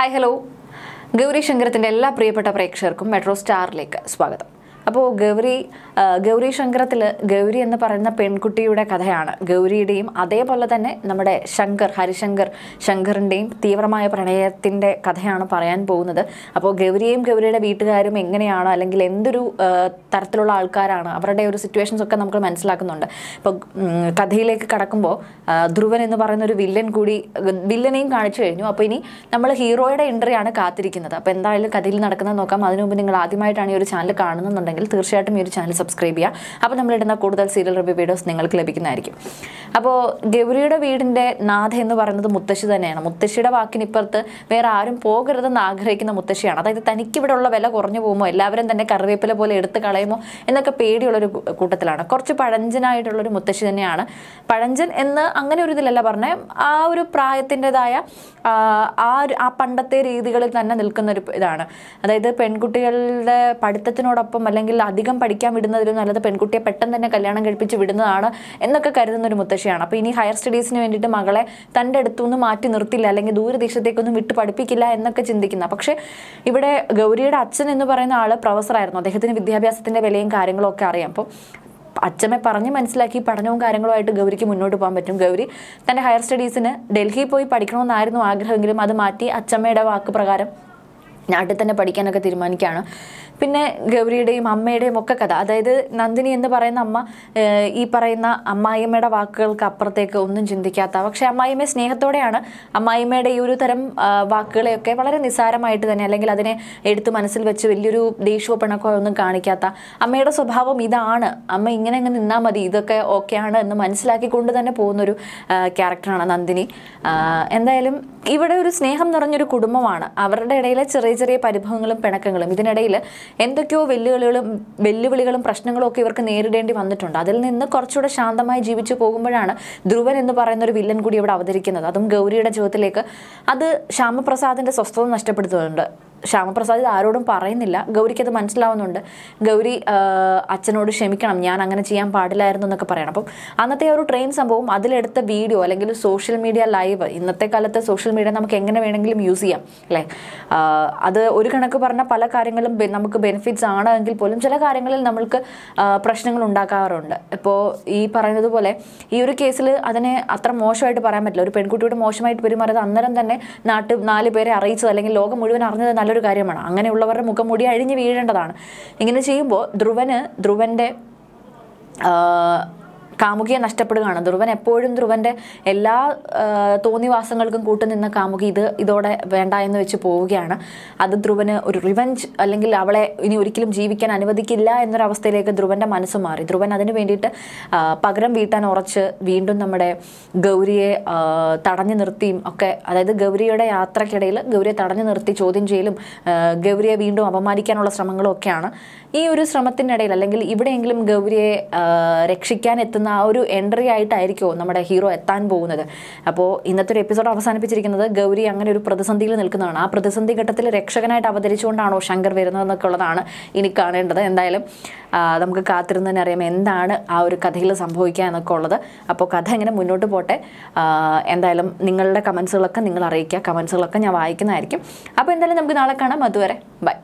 hi hello Gauri ശങ്കരത്തിൻ്റെ എല്ലാ പ്രിയപ്പെട്ട പ്രേക്ഷകർക്കും മെട്രോ സ്റ്റാറിലേക്ക് സ്വാഗതം അപ്പോൾ ഗൗരി ഗൗരി ശങ്കറത്തിൽ ഗൗരി എന്ന് പറയുന്ന പെൺകുട്ടിയുടെ കഥയാണ് ഗൗരിയുടെയും അതേപോലെ തന്നെ നമ്മുടെ ശങ്കർ ഹരിശങ്കർ ശങ്കറിൻ്റെയും തീവ്രമായ പ്രണയത്തിൻ്റെ കഥയാണ് പറയാൻ പോകുന്നത് അപ്പോൾ ഗൗരിയും ഗൗരിയുടെ വീട്ടുകാരും എങ്ങനെയാണോ അല്ലെങ്കിൽ എന്തൊരു തരത്തിലുള്ള ആൾക്കാരാണ് അവരുടെ ഒരു സിറ്റുവേഷൻസ് ഒക്കെ നമുക്ക് മനസ്സിലാക്കുന്നുണ്ട് ഇപ്പോൾ കഥയിലേക്ക് കടക്കുമ്പോൾ ധ്രുവൻ എന്ന് പറയുന്ന ഒരു വില്ലൻ കൂടി വില്ലനെയും കാണിച്ചു കഴിഞ്ഞു അപ്പോൾ ഇനി നമ്മൾ ഹീറോയുടെ എൻട്രിയാണ് കാത്തിരിക്കുന്നത് അപ്പോൾ എന്തായാലും കഥയിൽ നടക്കുന്നത് നോക്കാം അതിനു മുമ്പ് നിങ്ങൾ ആദ്യമായിട്ടാണ് ഈ ഒരു ചാനൽ കാണുന്നുണ്ടെങ്കിൽ ഉണ്ടെങ്കിൽ തീർച്ചയായിട്ടും ഈ ഒരു ചാനൽ സബ്സ്ക്രൈബ് ചെയ്യുക അപ്പോൾ നമ്മളിടുന്ന കൂടുതൽ സീരിയൽ റിവ്യൂ വീഡിയോസ് നിങ്ങൾക്ക് ലഭിക്കുന്നതായിരിക്കും അപ്പോൾ ഗൗരിയുടെ വീടിൻ്റെ നാഥ എന്ന് പറയുന്നത് മുത്തശ്ശി തന്നെയാണ് മുത്തശ്ശിയുടെ വാക്കിനിപ്പുറത്ത് വേറെ ആരും പോകരുതെന്ന് ആഗ്രഹിക്കുന്ന മുത്തശ്ശിയാണ് അതായത് ഉള്ള വില കുറഞ്ഞു പോകുമോ എല്ലാവരും തന്നെ കറിവേപ്പില പോലെ എടുത്ത് കളയുമോ എന്നൊക്കെ പേടിയുള്ളൊരു കൂട്ടത്തിലാണ് കുറച്ച് പഴഞ്ചനായിട്ടുള്ളൊരു മുത്തശ്ശി തന്നെയാണ് പഴഞ്ചൻ എന്ന് അങ്ങനെ ഒരു ഇതിലല്ല പറഞ്ഞേ ആ ഒരു പ്രായത്തിൻ്റെതായ ആ ആ പണ്ടത്തെ രീതികളിൽ തന്നെ നിൽക്കുന്ന ഒരു ഇതാണ് അതായത് പെൺകുട്ടികളുടെ പഠിത്തത്തിനോടൊപ്പം അല്ല അല്ലെങ്കിൽ അധികം പഠിക്കാൻ വിടുന്നതിലും നല്ലത് പെൺകുട്ടിയെ പെട്ടെന്ന് തന്നെ കല്യാണം കഴിപ്പിച്ച് വിടുന്നതാണ് എന്നൊക്കെ കരുതുന്ന ഒരു മുത്തശ്ശിയാണ് അപ്പോൾ ഇനി ഹയർ സ്റ്റഡീസിന് വേണ്ടിയിട്ട് മകളെ തൻ്റെ അടുത്തുനിന്ന് മാറ്റി നിർത്തില്ല അല്ലെങ്കിൽ ദൂരദേശത്തേക്കൊന്നും വിട്ട് പഠിപ്പിക്കില്ല എന്നൊക്കെ ചിന്തിക്കുന്ന പക്ഷേ ഇവിടെ ഗൗരിയുടെ അച്ഛൻ എന്ന് പറയുന്ന ആൾ പ്രൊഫസറായിരുന്നു അദ്ദേഹത്തിന് വിദ്യാഭ്യാസത്തിൻ്റെ വിലയും കാര്യങ്ങളും ഒക്കെ അറിയാം അപ്പോൾ അച്ഛമ്മ പറഞ്ഞ് മനസ്സിലാക്കി പഠനവും കാര്യങ്ങളുമായിട്ട് ഗൗരിക്ക് മുന്നോട്ട് പോകാൻ പറ്റും ഗൗരി തൻ്റെ ഹയർ സ്റ്റഡീസിന് ഡൽഹിയിൽ പോയി പഠിക്കണമെന്നായിരുന്നു ആഗ്രഹമെങ്കിലും അത് മാറ്റി അച്ഛമ്മയുടെ വാക്ക് പ്രകാരം നാട്ടിൽ തന്നെ പഠിക്കാനൊക്കെ തീരുമാനിക്കുകയാണ് പിന്നെ ഗൗരിയുടെയും അമ്മയുടെയും ഒക്കെ കഥ അതായത് നന്ദിനി എന്ന് പറയുന്ന അമ്മ ഈ പറയുന്ന അമ്മായിയമ്മയുടെ വാക്കുകൾക്ക് അപ്പുറത്തേക്ക് ഒന്നും ചിന്തിക്കാത്ത പക്ഷെ അമ്മായിമ്മയെ സ്നേഹത്തോടെയാണ് അമ്മായിമ്മയുടെ ഈ ഒരു തരം വാക്കുകളെയൊക്കെ വളരെ നിസ്സാരമായിട്ട് തന്നെ അല്ലെങ്കിൽ അതിനെ എടുത്തു മനസ്സിൽ വെച്ച് വലിയൊരു ദേഷ്യവോ പിണക്കോ ഒന്നും കാണിക്കാത്ത അമ്മയുടെ സ്വഭാവം ഇതാണ് അമ്മ ഇങ്ങനെ അങ്ങ് നിന്നാൽ മതി ഇതൊക്കെ ഓക്കെയാണ് എന്ന് മനസ്സിലാക്കിക്കൊണ്ട് തന്നെ പോകുന്നൊരു ക്യാരക്ടറാണ് നന്ദിനി എന്തായാലും ഇവിടെ ഒരു സ്നേഹം നിറഞ്ഞൊരു കുടുംബമാണ് അവരുടെ ഇടയിലെ ചെറിയ ചെറിയ പരിഭവങ്ങളും പിണക്കങ്ങളും ഇതിനിടയിൽ എന്തൊക്കെയോ വെല്ലുവിളികളും വെല്ലുവിളികളും പ്രശ്നങ്ങളും ഒക്കെ ഇവർക്ക് നേരിടേണ്ടി വന്നിട്ടുണ്ട് അതിൽ നിന്ന് കുറച്ചുകൂടെ ശാന്തമായി ജീവിച്ചു പോകുമ്പോഴാണ് ധ്രുവൻ എന്ന് പറയുന്ന ഒരു വില്ലൻ കൂടി ഇവിടെ അവതരിക്കുന്നത് അതും ഗൗരിയുടെ ജീവിതത്തിലേക്ക് അത് ശ്യാമപ്രസാദിന്റെ സ്വസ്ഥത നഷ്ടപ്പെടുത്തുന്നുണ്ട് ശ്യാമപ്രസാദ് ഇത് ആരോടും പറയുന്നില്ല ഗൗരിക്ക് അത് മനസ്സിലാവുന്നുണ്ട് ഗൗരി അച്ഛനോട് ക്ഷമിക്കണം ഞാൻ അങ്ങനെ ചെയ്യാൻ പാടില്ലായിരുന്നു എന്നൊക്കെ പറയണം അപ്പം അന്നത്തെ ഒരു ട്രെയിൻ സംഭവം അതിലെടുത്ത വീഡിയോ അല്ലെങ്കിൽ സോഷ്യൽ മീഡിയ ലൈവ് ഇന്നത്തെ കാലത്ത് സോഷ്യൽ മീഡിയ നമുക്ക് എങ്ങനെ വേണമെങ്കിലും യൂസ് ചെയ്യാം അല്ലേ അത് ഒരു കണക്ക് പറഞ്ഞ പല കാര്യങ്ങളും നമുക്ക് ബെനിഫിറ്റ്സ് ആണ് എങ്കിൽ പോലും ചില കാര്യങ്ങളിൽ നമ്മൾക്ക് പ്രശ്നങ്ങൾ ഉണ്ടാക്കാറുണ്ട് ഇപ്പോൾ ഈ പറയുന്നതുപോലെ ഈ ഒരു കേസിൽ അതിനെ അത്ര മോശമായിട്ട് പറയാൻ പറ്റില്ല ഒരു പെൺകുട്ടിയോട് മോശമായിട്ട് പെരുമാറിയത് അന്നേരം തന്നെ നാട്ടിൽ നാല് പേരെ അറിയിച്ചത് അല്ലെങ്കിൽ ലോകം മുഴുവൻ അറിഞ്ഞത് നല്ലൊരു കാര്യമാണ് അങ്ങനെയുള്ളവരുടെ മുഖം മുടി അഴിഞ്ഞ് വീഴേണ്ടതാണ് ഇങ്ങനെ ചെയ്യുമ്പോൾ ധ്രുവന് ധ്രുവൻ്റെ കാമുകിയെ നഷ്ടപ്പെടുകയാണ് ധ്രുവൻ എപ്പോഴും ധ്രുവൻ്റെ എല്ലാ തോന്നിവാസങ്ങൾക്കും കൂട്ടുനിന്ന കാമുകി ഇത് ഇതോടെ വേണ്ട എന്ന് വെച്ച് പോവുകയാണ് അത് ധ്രുവന് ഒരു റിവഞ്ച് അല്ലെങ്കിൽ അവളെ ഇനി ഒരിക്കലും ജീവിക്കാൻ അനുവദിക്കില്ല എന്നൊരവസ്ഥയിലേക്ക് ധ്രുവൻ്റെ മനസ്സ് മാറി ധ്രുവൻ അതിന് വേണ്ടിയിട്ട് പകരം വീട്ടാൻ ഉറച്ച് വീണ്ടും നമ്മുടെ ഗൗരിയെ തടഞ്ഞു നിർത്തിയും ഒക്കെ അതായത് ഗൗരിയുടെ യാത്രക്കിടയിൽ ഗൗരിയെ തടഞ്ഞു നിർത്തി ചോദ്യം ചെയ്യലും ഗൗരിയെ വീണ്ടും അപമാനിക്കാനുള്ള ശ്രമങ്ങളും ഒക്കെയാണ് ഈ ഒരു ശ്രമത്തിനിടയിൽ അല്ലെങ്കിൽ ഇവിടെയെങ്കിലും ഗൗരിയെ രക്ഷിക്കാൻ എത്തുന്ന എന്ന ആ ഒരു എൻട്രി ആയിട്ടായിരിക്കുമോ നമ്മുടെ ഹീറോ എത്താൻ പോകുന്നത് അപ്പോൾ ഇന്നത്തെ ഒരു എപ്പിസോഡ് അവസാനിപ്പിച്ചിരിക്കുന്നത് ഗൗരി അങ്ങനെ ഒരു പ്രതിസന്ധിയിൽ നിൽക്കുന്നതാണ് ആ പ്രതിസന്ധി ഘട്ടത്തിൽ രക്ഷകനായിട്ട് അവതരിച്ചുകൊണ്ടാണോ ശങ്കർ വരുന്നതെന്നൊക്കെ ഉള്ളതാണ് ഇനി കാണേണ്ടത് എന്തായാലും നമുക്ക് കാത്തിരുന്നതിന് അറിയാം എന്താണ് ആ ഒരു കഥയിൽ സംഭവിക്കുക എന്നൊക്കെ ഉള്ളത് അപ്പോൾ കഥ എങ്ങനെ മുന്നോട്ട് പോട്ടെ എന്തായാലും നിങ്ങളുടെ കമൻസുകളൊക്കെ നിങ്ങൾ അറിയിക്കുക കമൻസുകളൊക്കെ ഞാൻ വായിക്കുന്നതായിരിക്കും അപ്പോൾ എന്തായാലും നമുക്ക് നാളെ കാണാം അതുവരെ ബൈ